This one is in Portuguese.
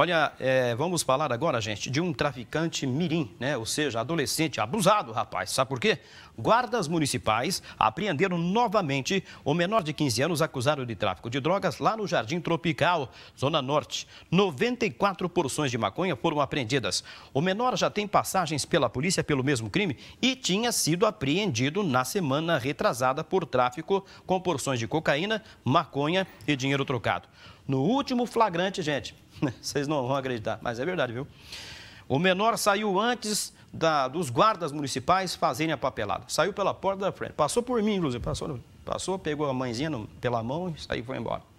Olha, é, vamos falar agora, gente, de um traficante mirim, né? Ou seja, adolescente abusado, rapaz. Sabe por quê? Guardas municipais apreenderam novamente o menor de 15 anos acusado de tráfico de drogas lá no Jardim Tropical, Zona Norte. 94 porções de maconha foram apreendidas. O menor já tem passagens pela polícia pelo mesmo crime e tinha sido apreendido na semana retrasada por tráfico com porções de cocaína, maconha e dinheiro trocado. No último flagrante, gente, né? Vocês não vão acreditar, mas é verdade, viu? O menor saiu antes da, dos guardas municipais fazerem a papelada. Saiu pela porta da frente. Passou por mim, inclusive. Passou, passou pegou a mãezinha no, pela mão e saiu foi embora.